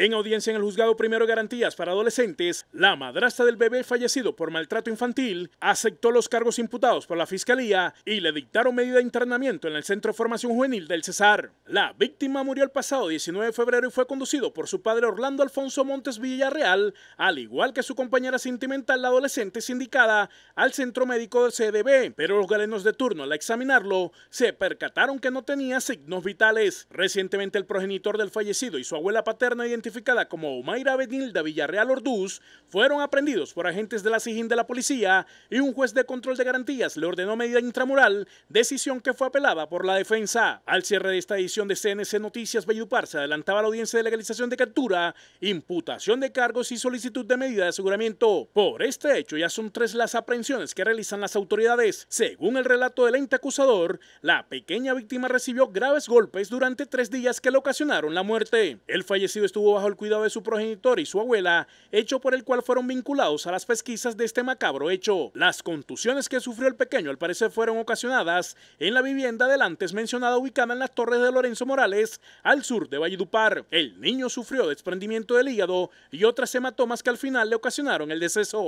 En audiencia en el juzgado primero garantías para adolescentes, la madrastra del bebé fallecido por maltrato infantil aceptó los cargos imputados por la fiscalía y le dictaron medida de internamiento en el Centro de Formación Juvenil del Cesar. La víctima murió el pasado 19 de febrero y fue conducido por su padre Orlando Alfonso Montes Villarreal, al igual que su compañera sentimental, la adolescente sindicada, al Centro Médico del CDB, pero los galenos de turno al examinarlo se percataron que no tenía signos vitales. Recientemente el progenitor del fallecido y su abuela paterna identificaron como Mayra Benilda Villarreal Orduz, fueron aprendidos por agentes de la SIGIN de la policía y un juez de control de garantías le ordenó medida intramural, decisión que fue apelada por la defensa. Al cierre de esta edición de CNC Noticias Bellupar se adelantaba la audiencia de legalización de captura, imputación de cargos y solicitud de medida de aseguramiento. Por este hecho ya son tres las aprehensiones que realizan las autoridades. Según el relato del ente acusador, la pequeña víctima recibió graves golpes durante tres días que le ocasionaron la muerte. El fallecido estuvo bajo el cuidado de su progenitor y su abuela, hecho por el cual fueron vinculados a las pesquisas de este macabro hecho. Las contusiones que sufrió el pequeño al parecer fueron ocasionadas en la vivienda del antes mencionada ubicada en las torres de Lorenzo Morales, al sur de Valledupar. El niño sufrió desprendimiento del hígado y otras hematomas que al final le ocasionaron el deceso.